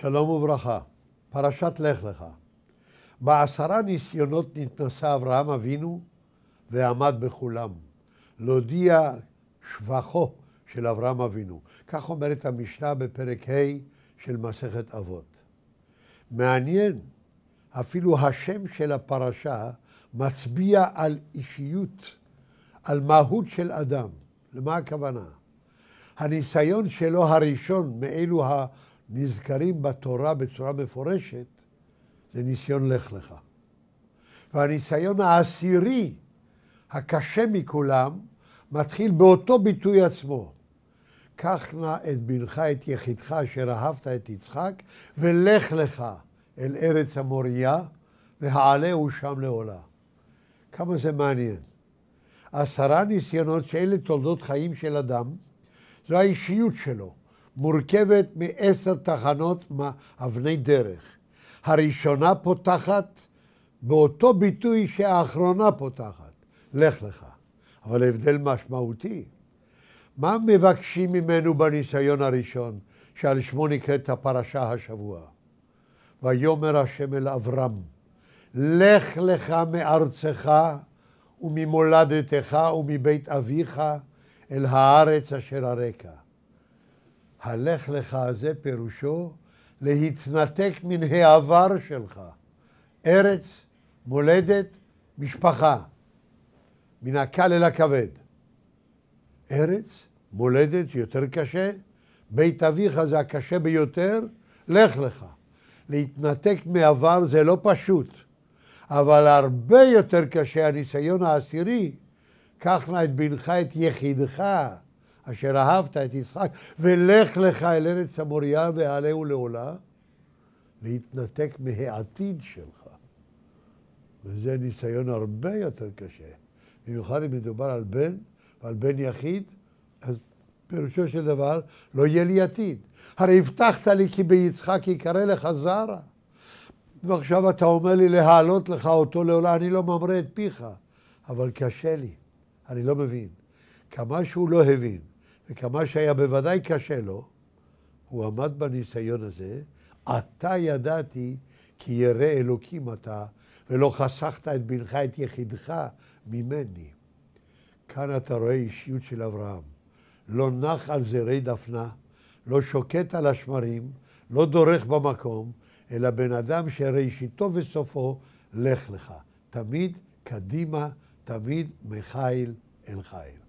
שלום וברכה, פרשת לך לך. בעשרה ניסיונות נתנסה אברהם אבינו ועמד בכולם. להודיע שבחו של אברהם אבינו. כך אומרת המשנה בפרק ה' של מסכת אבות. מעניין, אפילו השם של הפרשה מצביע על אישיות, על מהות של אדם. למה הכוונה? הניסיון שלו הראשון מאלו ה... נזכרים בתורה בצורה מפורשת, זה ניסיון לך לך. והניסיון העשירי, הקשה מכולם, מתחיל באותו ביטוי עצמו. קח נא את בנך, את יחידך, אשר אהבת את יצחק, ולך לך אל ארץ המוריה, והעלה הוא שם לעולה. כמה זה מעניין. עשרה ניסיונות שאלה תולדות חיים של אדם, זו האישיות שלו. מורכבת מעשר תחנות אבני דרך. הראשונה פותחת באותו ביטוי שהאחרונה פותחת, לך לך. אבל הבדל משמעותי. מה מבקשים ממנו בניסיון הראשון, שעל שמו נקראת הפרשה השבוע? ויאמר השם אל אברהם, לך לך מארצך וממולדתך ומבית אביך אל הארץ אשר אראך. הלך לך הזה פירושו להתנתק מן העבר שלך, ארץ, מולדת, משפחה, מן הקל אל הכבד. ארץ, מולדת, יותר קשה, בית אביך זה הקשה ביותר, לך לך. להתנתק מעבר זה לא פשוט, אבל הרבה יותר קשה הניסיון העשירי, קח נא את בנך, את יחידך, אשר אהבת את יצחק, ולך לך אל ארץ המוריה ועליהו לעולה, להתנתק מהעתיד שלך. וזה ניסיון הרבה יותר קשה. במיוחד אם מדובר על בן ועל בן יחיד, אז פירושו של דבר, לא יהיה לי עתיד. הרי הבטחת לי כי ביצחק יקרא לך זרה. ועכשיו אתה אומר לי להעלות לך אותו לעולה, אני לא ממרה את פיך, אבל קשה לי, אני לא מבין. כמה שהוא לא הבין וכמה שהיה בוודאי קשה לו, הוא עמד בניסיון הזה, עתה ידעתי כי ירא אלוקים אתה, ולא חסכת את בנך, את יחידך, ממני. כאן אתה רואה אישיות של אברהם. לא נח על זרי דפנה, לא שוקט על השמרים, לא דורך במקום, אלא בן אדם שראשיתו וסופו, לך לך. תמיד קדימה, תמיד מחיל אל חיל.